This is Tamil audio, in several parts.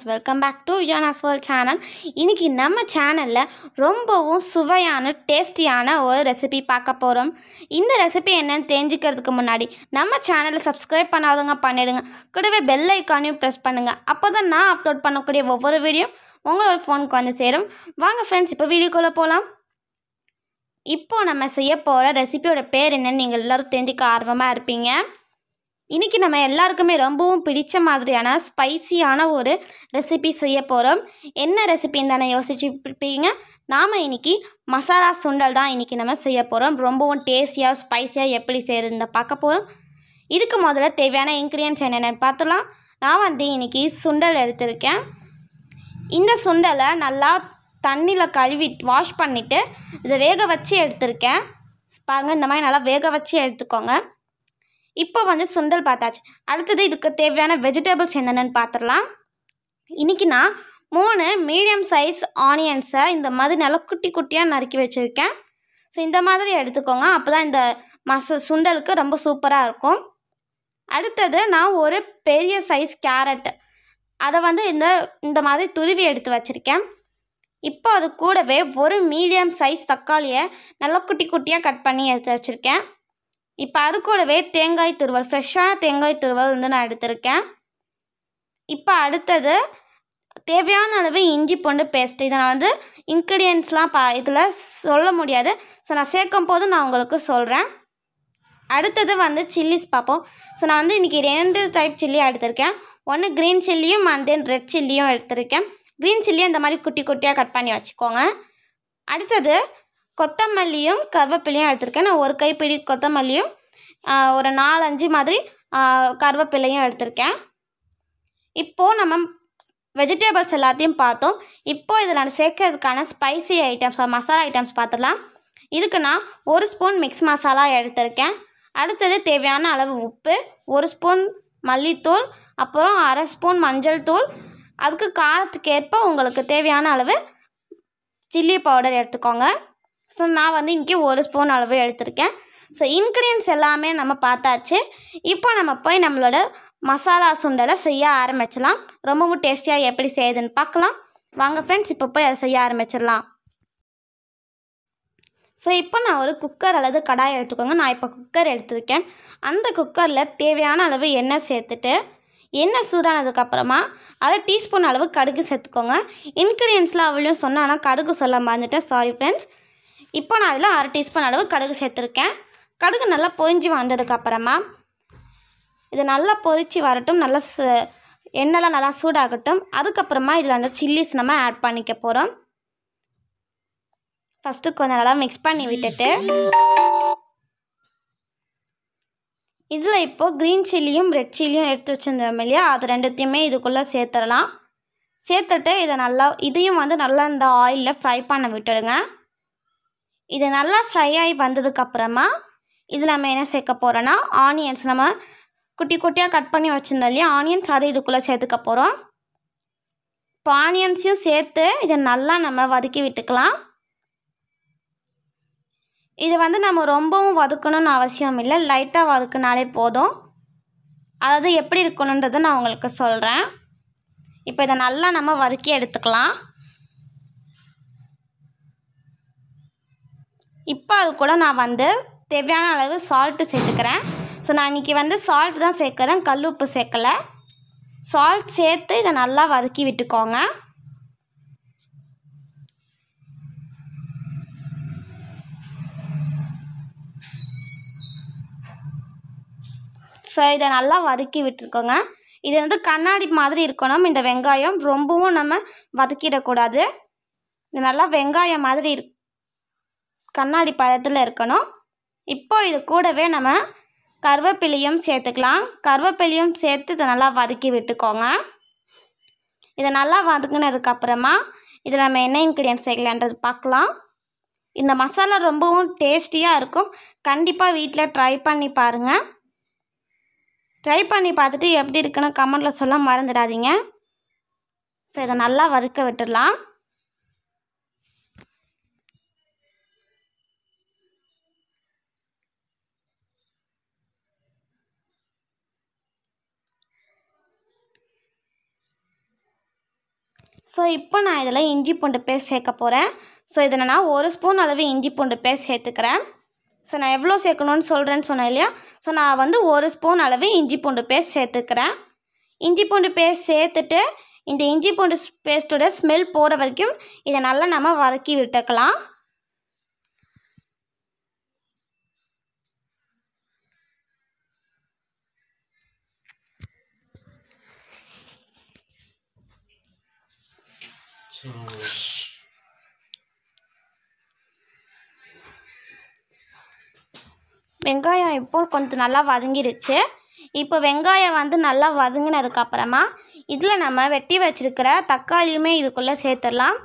friends welcome back to Yonas world channel இன்றைக்கி நம்ம சேனலில் ரொம்பவும் சுவையான டேஸ்டியான ஒரு ரெசிபி பார்க்க போகிறோம் இந்த ரெசிபி என்னென்னு தெரிஞ்சுக்கிறதுக்கு முன்னாடி நம்ம சேனலை சப்ஸ்கிரைப் பண்ணாதவங்க பண்ணிவிடுங்க கூடவே பெல் ஐக்கானையும் ப்ரெஸ் பண்ணுங்கள் அப்போ தான் நான் அப்லோட் பண்ணக்கூடிய ஒவ்வொரு வீடியோ உங்களோட ஃபோனுக்கு வந்து சேரும் வாங்க ஃப்ரெண்ட்ஸ் இப்போ வீடியோக்குள்ளே போகலாம் இப்போது நம்ம செய்ய போகிற ரெசிபியோட பேர் என்னென்னு நீங்கள் எல்லோரும் தெரிஞ்சுக்க ஆர்வமாக இருப்பீங்க இன்றைக்கி நம்ம எல்லாருக்குமே ரொம்பவும் பிடிச்ச மாதிரியான ஸ்பைசியான ஒரு ரெசிபி செய்ய போகிறோம் என்ன ரெசிபின்னு தானே யோசிச்சுருப்பீங்க நாம் இன்றைக்கி மசாலா சுண்டல் தான் இன்றைக்கி நம்ம செய்ய போகிறோம் ரொம்பவும் டேஸ்டியாக ஸ்பைஸியாக எப்படி செய்கிறதுன்னு பார்க்க போகிறோம் இதுக்கு முதல்ல தேவையான இன்க்ரீடியன்ஸ் என்னென்னு பார்த்துலாம் நான் வந்து இன்றைக்கி சுண்டல் எடுத்திருக்கேன் இந்த சுண்டலை நல்லா தண்ணியில் கழுவி வாஷ் பண்ணிவிட்டு இதை வேக வச்சு எடுத்திருக்கேன் பாருங்கள் இந்த மாதிரி நல்லா வேக வச்சு எடுத்துக்கோங்க இப்போ வந்து சுண்டல் பார்த்தாச்சு அடுத்தது இதுக்கு தேவையான வெஜிடபிள்ஸ் என்னென்னு பார்த்துடலாம் இன்றைக்கி நான் மூணு மீடியம் சைஸ் ஆனியன்ஸை இந்த மாதிரி நல்லா குட்டி குட்டியாக நறுக்கி வச்சுருக்கேன் ஸோ இந்த மாதிரி எடுத்துக்கோங்க அப்போ தான் இந்த மச சுண்டலுக்கு ரொம்ப சூப்பராக இருக்கும் அடுத்தது நான் ஒரு பெரிய சைஸ் கேரட் அதை வந்து இந்த இந்த மாதிரி துருவி எடுத்து வச்சுருக்கேன் இப்போ அது கூடவே ஒரு மீடியம் சைஸ் தக்காளியை நல்லா குட்டி குட்டியாக கட் பண்ணி எடுத்து வச்சுருக்கேன் இப்போ அது கூடவே தேங்காய் துருவல் ஃப்ரெஷ்ஷான தேங்காய் துருவல் வந்து நான் எடுத்திருக்கேன் இப்போ அடுத்தது தேவையான அளவு இஞ்சி பூண்டு பேஸ்ட் இதை நான் வந்து இன்க்ரீடியன்ஸ்லாம் பா இதில் சொல்ல முடியாது ஸோ நான் சேர்க்கும் போது நான் உங்களுக்கு சொல்கிறேன் அடுத்தது வந்து சில்லிஸ் பார்ப்போம் ஸோ நான் வந்து இன்றைக்கி ரெண்டு டைப் சில்லி எடுத்திருக்கேன் ஒன்று க்ரீன் சில்லியும் அண்ட் தென் ரெட் சில்லியும் எடுத்திருக்கேன் க்ரீன் சில்லியும் இந்த மாதிரி குட்டி குட்டியாக கட் பண்ணி வச்சுக்கோங்க அடுத்தது கொத்தமல்லியும் கருவேப்பிலையும் எடுத்திருக்கேன் நான் ஒரு கைப்பிடி கொத்தமல்லியும் ஒரு நாலஞ்சு மாதிரி கருவேப்பிலையும் எடுத்திருக்கேன் இப்போது நம்ம வெஜிடேபிள்ஸ் எல்லாத்தையும் பார்த்தோம் இப்போது இதில் நான் சேர்க்கறதுக்கான ஸ்பைசி ஐட்டம்ஸ் மசாலா ஐட்டம்ஸ் பார்த்துடலாம் இதுக்கு நான் ஒரு ஸ்பூன் மிக்ஸ் மசாலா எடுத்திருக்கேன் அடுத்தது தேவையான அளவு உப்பு ஒரு ஸ்பூன் மல்லித்தூள் அப்புறம் அரை ஸ்பூன் மஞ்சள் தூள் அதுக்கு ஏற்ப உங்களுக்கு தேவையான அளவு சில்லி பவுடர் எடுத்துக்கோங்க ஸோ நான் வந்து இங்கே ஒரு ஸ்பூன் அளவு எடுத்திருக்கேன் ஸோ இன்க்ரீடியன்ஸ் எல்லாமே நம்ம பார்த்தாச்சு இப்போ நம்ம போய் நம்மளோட மசாலா சுண்டலை செய்ய ஆரம்பிச்சிடலாம் ரொம்பவும் டேஸ்டியாக எப்படி செய்யுதுன்னு பார்க்கலாம் வாங்க ஃப்ரெண்ட்ஸ் இப்போ போய் அதை செய்ய ஆரம்பிச்சிடலாம் ஸோ இப்போ நான் ஒரு குக்கர் அல்லது கடாய் எடுத்துக்கோங்க நான் இப்போ குக்கர் எடுத்திருக்கேன் அந்த குக்கரில் தேவையான அளவு எண்ணெய் சேர்த்துட்டு எண்ணெய் சூடானதுக்கப்புறமா அரை டீஸ்பூன் அளவு கடுகு சேர்த்துக்கோங்க இன்க்ரீடியன்ஸ்லாம் அவளையும் சொன்னால் கடுகு சொல்ல மறந்துட்டேன் சாரி ஃப்ரெண்ட்ஸ் இப்போ நான் அதில் அரை டீஸ்பூன் அளவு கடுகு சேர்த்துருக்கேன் கடுகு நல்லா பொரிஞ்சு வந்ததுக்கப்புறமா இது நல்லா பொறிச்சி வரட்டும் நல்லா எண்ணெய்லாம் நல்லா சூடாகட்டும் அதுக்கப்புறமா இதில் அந்த சில்லிஸ் நம்ம ஆட் பண்ணிக்க போகிறோம் ஃபஸ்ட்டு கொஞ்சம் நல்லா மிக்ஸ் பண்ணி விட்டுட்டு இதில் இப்போது க்ரீன் சில்லியும் ரெட் சில்லியும் எடுத்து வச்சுருந்தோம் இல்லையா அது ரெண்டுத்தையுமே இதுக்குள்ளே சேர்த்துடலாம் சேர்த்துட்டு இதை நல்லா இதையும் வந்து நல்லா இந்த ஆயிலில் ஃப்ரை பண்ண விட்டுடுங்க இது நல்லா ஃப்ரை ஆகி வந்ததுக்கப்புறமா இதில் நம்ம என்ன சேர்க்க போகிறோன்னா ஆனியன்ஸ் நம்ம குட்டி குட்டியாக கட் பண்ணி வச்சுருந்தோம் இல்லையா ஆனியன்ஸ் அதை இதுக்குள்ளே சேர்த்துக்க போகிறோம் இப்போ ஆனியன்ஸையும் சேர்த்து இதை நல்லா நம்ம வதக்கி விட்டுக்கலாம் இது வந்து நம்ம ரொம்பவும் வதக்கணும்னு அவசியம் இல்லை லைட்டாக வதக்குனாலே போதும் அதாவது எப்படி இருக்கணுன்றதை நான் உங்களுக்கு சொல்கிறேன் இப்போ இதை நல்லா நம்ம வதக்கி எடுத்துக்கலாம் இப்போ அது கூட நான் வந்து தேவையான அளவு சால்ட்டு சேர்த்துக்கிறேன் ஸோ நான் இன்றைக்கி வந்து சால்ட் தான் சேர்க்குறேன் கல் உப்பு சேர்க்கலை சால்ட் சேர்த்து இதை நல்லா வதக்கி விட்டுக்கோங்க ஸோ இதை நல்லா வதக்கி விட்டுருக்கோங்க இது வந்து கண்ணாடி மாதிரி இருக்கணும் இந்த வெங்காயம் ரொம்பவும் நம்ம வதக்கிடக்கூடாது இது நல்லா வெங்காயம் மாதிரி இருக்கு கண்ணாடி பதத்தில் இருக்கணும் இப்போ இது கூடவே நம்ம கருவேப்பிலையும் சேர்த்துக்கலாம் கருவேப்பிலையும் சேர்த்து இதை நல்லா வதக்கி விட்டுக்கோங்க இதை நல்லா வதக்குனதுக்கப்புறமா இதில் நம்ம என்ன இன்க்ரீடியன்ஸ் சேர்க்கலான்றது பார்க்கலாம் இந்த மசாலா ரொம்பவும் டேஸ்டியாக இருக்கும் கண்டிப்பாக வீட்டில் ட்ரை பண்ணி பாருங்கள் ட்ரை பண்ணி பார்த்துட்டு எப்படி இருக்குன்னு கமெண்டில் சொல்ல மறந்துடாதீங்க ஸோ இதை நல்லா வதக்க விட்டுடலாம் ஸோ இப்போ நான் இதில் இஞ்சி பூண்டு பேஸ்ட் சேர்க்க போகிறேன் ஸோ இதில் நான் ஒரு ஸ்பூன் அளவு இஞ்சி பூண்டு பேஸ்ட் சேர்த்துக்கிறேன் ஸோ நான் எவ்வளோ சேர்க்கணும்னு சொல்கிறேன்னு சொன்னேன் இல்லையா ஸோ நான் வந்து ஒரு ஸ்பூன் அளவு இஞ்சி பூண்டு பேஸ்ட் சேர்த்துக்கிறேன் இஞ்சி பூண்டு பேஸ்ட் சேர்த்துட்டு இந்த இஞ்சி பூண்டு பேஸ்ட்டோட ஸ்மெல் போகிற வரைக்கும் இதை நல்லா நம்ம வதக்கி விட்டுக்கலாம் வெங்காயம் இப்போ கொஞ்சம் நல்லா வதங்கிருச்சு இப்போ வெங்காயம் வந்து நல்லா வதங்கினதுக்கப்புறமா இதில் நம்ம வெட்டி வச்சுருக்கிற தக்காளியுமே இதுக்குள்ளே சேர்த்துடலாம்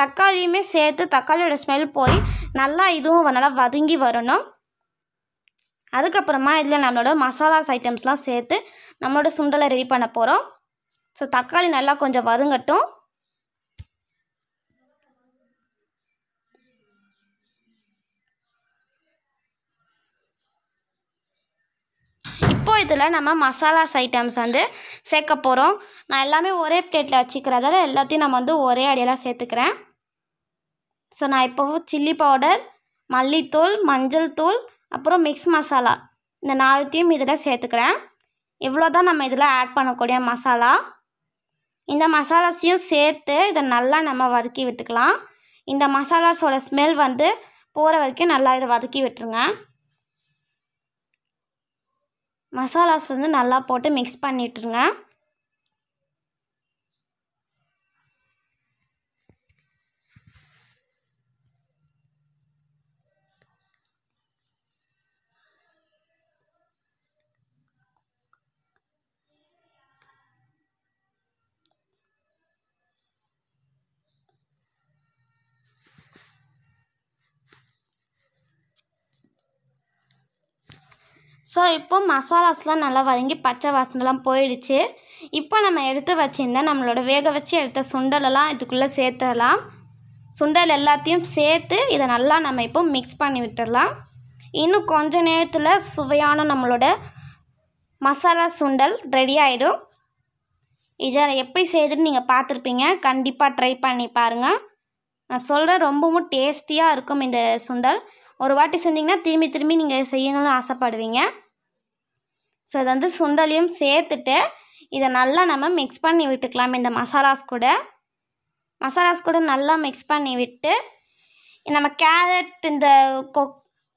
தக்காளியுமே சேர்த்து தக்காளியோட ஸ்மெல் போய் நல்லா இதுவும் நல்லா வதங்கி வரணும் அதுக்கப்புறமா இதில் நம்மளோட மசாலாஸ் ஐட்டம்ஸ்லாம் சேர்த்து நம்மளோட சுண்டலை ரெடி பண்ண போகிறோம் ஸோ தக்காளி நல்லா கொஞ்சம் வதங்கட்டும் இதில் நம்ம மசாலாஸ் ஐட்டம்ஸ் வந்து சேர்க்க போகிறோம் நான் எல்லாமே ஒரே பிளேட்டில் வச்சுக்கிறதால எல்லாத்தையும் நான் வந்து ஒரே அடியெல்லாம் சேர்த்துக்கிறேன் ஸோ நான் இப்போவும் சில்லி பவுடர் மல்லித்தூள் மஞ்சள் தூள் அப்புறம் மிக்ஸ் மசாலா இந்த நாலுத்தையும் இதில் சேர்த்துக்கிறேன் இவ்வளோ தான் நம்ம இதில் ஆட் பண்ணக்கூடிய மசாலா இந்த மசாலாஸையும் சேர்த்து இதை நல்லா நம்ம வதக்கி விட்டுக்கலாம் இந்த மசாலாஸோட ஸ்மெல் வந்து போகிற வரைக்கும் நல்லா இதை வதக்கி விட்டுருங்க மசாலாஸ் வந்து நல்லா போட்டு மிக்ஸ் பண்ணிட்டுருங்க ஸோ இப்போ மசாலாஸ்லாம் நல்லா வதங்கி பச்சை வாசனைலாம் போயிடுச்சு இப்போ நம்ம எடுத்து வச்சுருந்தா நம்மளோட வேக வச்சு எடுத்த சுண்டலெல்லாம் இதுக்குள்ளே சேர்த்துடலாம் சுண்டல் எல்லாத்தையும் சேர்த்து இதை நல்லா நம்ம இப்போ மிக்ஸ் பண்ணி விட்டுடலாம் இன்னும் கொஞ்ச நேரத்தில் சுவையான நம்மளோட மசாலா சுண்டல் ரெடி ஆகிடும் இதை எப்படி செய்யுதுன்னு நீங்கள் பார்த்துருப்பீங்க கண்டிப்பாக ட்ரை பண்ணி பாருங்கள் நான் சொல்கிறேன் ரொம்பவும் டேஸ்டியாக இருக்கும் இந்த சுண்டல் ஒரு வாட்டி செஞ்சிங்கன்னா திரும்பி திரும்பி நீங்கள் செய்யணும்னு ஆசைப்படுவீங்க ஸோ இதை வந்து சுண்டலையும் சேர்த்துட்டு இதை நல்லா நம்ம மிக்ஸ் பண்ணி விட்டுக்கலாம் இந்த மசாலாஸ் கூட மசாலாஸ் கூட நல்லா மிக்ஸ் பண்ணி விட்டு நம்ம கேரட் இந்த கொ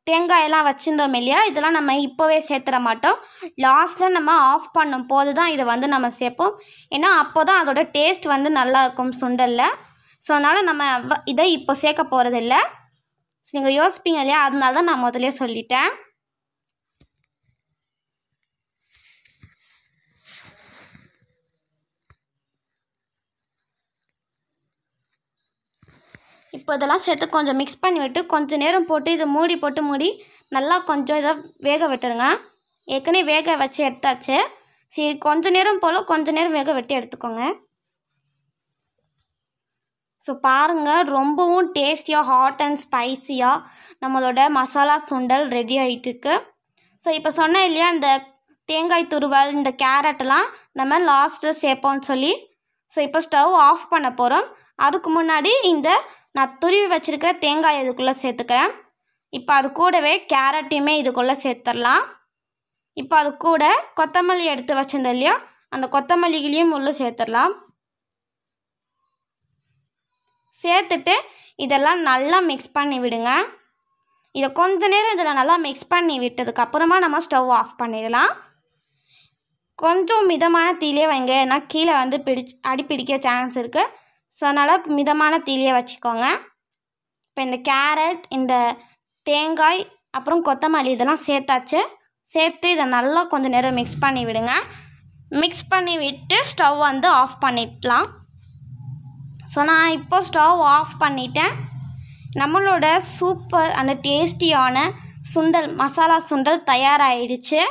தேங்காயெல்லாம் வச்சுருந்தோம் இல்லையா இதெல்லாம் நம்ம இப்போவே சேர்த்துட மாட்டோம் லாஸ்ட்டில் நம்ம ஆஃப் பண்ணும் போது தான் இதை வந்து நம்ம சேர்ப்போம் ஏன்னா அப்போ தான் அதோட டேஸ்ட் வந்து நல்லாயிருக்கும் சுண்டலில் ஸோ அதனால் நம்ம இதை இப்போ சேர்க்க போகிறதில்ல ஸோ நீங்கள் யோசிப்பீங்க இல்லையா அதனால தான் நான் முதலே சொல்லிட்டேன் இப்போ இதெல்லாம் சேர்த்து கொஞ்சம் மிக்ஸ் பண்ணி விட்டு கொஞ்சம் நேரம் போட்டு இதை மூடி போட்டு மூடி நல்லா கொஞ்சம் இதை வேக விட்டுருங்க ஏற்கனவே வேக வச்சு எடுத்தாச்சு சரி கொஞ்சம் நேரம் போல் கொஞ்சம் நேரம் வேக வெட்டி எடுத்துக்கோங்க ஸோ பாருங்கள் ரொம்பவும் டேஸ்டியாக ஹாட் அண்ட் ஸ்பைஸியாக நம்மளோட மசாலா சுண்டல் ரெடி ஆகிட்டு இருக்கு ஸோ இப்போ சொன்னேன் இல்லையா இந்த தேங்காய் துருவல் இந்த கேரட்லாம் நம்ம லாஸ்ட்டு சேர்ப்போம்னு சொல்லி ஸோ இப்போ ஸ்டவ் ஆஃப் பண்ண போகிறோம் அதுக்கு முன்னாடி இந்த நான் துருவி வச்சுருக்க தேங்காய் இதுக்குள்ளே சேர்த்துக்கிறேன் இப்போ அது கூடவே கேரட்டையுமே இதுக்குள்ளே சேர்த்துடலாம் இப்போ அது கூட கொத்தமல்லி எடுத்து வச்சிருந்தோம் இல்லையோ அந்த கொத்தமல்லிகளையும் உள்ளே சேர்த்துடலாம் சேர்த்துட்டு இதெல்லாம் நல்லா மிக்ஸ் பண்ணி விடுங்க இதை கொஞ்ச நேரம் இதில் நல்லா மிக்ஸ் பண்ணி விட்டதுக்கப்புறமா நம்ம ஸ்டவ் ஆஃப் பண்ணிடலாம் கொஞ்சம் மிதமான தீலே வைங்க ஏன்னா கீழே வந்து பிடிச்சி அடி பிடிக்க சான்ஸ் இருக்குது ஸோ அதனால் மிதமான தீலியை வச்சுக்கோங்க இப்போ இந்த கேரட் இந்த தேங்காய் அப்புறம் கொத்தமல்லி இதெல்லாம் சேர்த்தாச்சு சேர்த்து இதை நல்லா கொஞ்சம் நேரம் மிக்ஸ் பண்ணி விடுங்க மிக்ஸ் பண்ணி விட்டு ஸ்டவ் வந்து ஆஃப் பண்ணிடலாம் ஸோ நான் இப்போ ஸ்டவ் ஆஃப் பண்ணிட்டேன் நம்மளோட சூப்பர் அந்த டேஸ்டியான சுண்டல் மசாலா சுண்டல் தயாராகிடுச்சு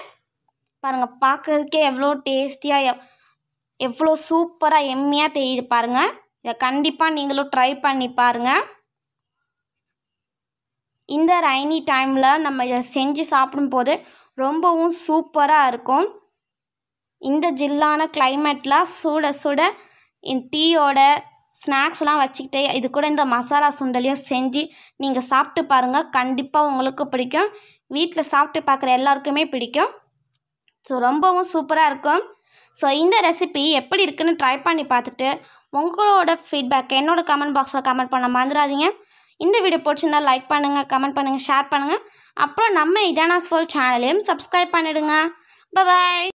பாருங்கள் பார்க்குறதுக்கே எவ்வளோ டேஸ்டியாக எவ்வளோ சூப்பராக எம்மியாக தெரியுது பாருங்கள் இதை கண்டிப்பாக நீங்களும் ட்ரை பண்ணி பாருங்கள் இந்த ரைனி டைமில் நம்ம இதை செஞ்சு சாப்பிடும்போது ரொம்பவும் சூப்பராக இருக்கும் இந்த ஜில்லான கிளைமேட்டில் சூட சுட டீயோட ஸ்நாக்ஸ்லாம் வச்சுக்கிட்டே இது கூட இந்த மசாலா சுண்டலையும் செஞ்சு நீங்கள் சாப்பிட்டு பாருங்கள் கண்டிப்பாக உங்களுக்கு பிடிக்கும் வீட்டில் சாப்பிட்டு பார்க்குற எல்லாருக்குமே பிடிக்கும் ஸோ ரொம்பவும் சூப்பராக இருக்கும் ஸோ இந்த ரெசிபி எப்படி இருக்குதுன்னு ட்ரை பண்ணி பார்த்துட்டு உங்களோட ஃபீட்பேக் என்னோடய கமெண்ட் பாக்ஸில் கமெண்ட் பண்ண மறந்துடாதீங்க இந்த வீடியோ பிடிச்சிருந்தா லைக் பண்ணுங்கள் கமெண்ட் பண்ணுங்கள் ஷேர் பண்ணுங்கள் அப்புறம் நம்ம இதானா சொல் சேனலையும் சப்ஸ்கிரைப் பண்ணிவிடுங்க பாய்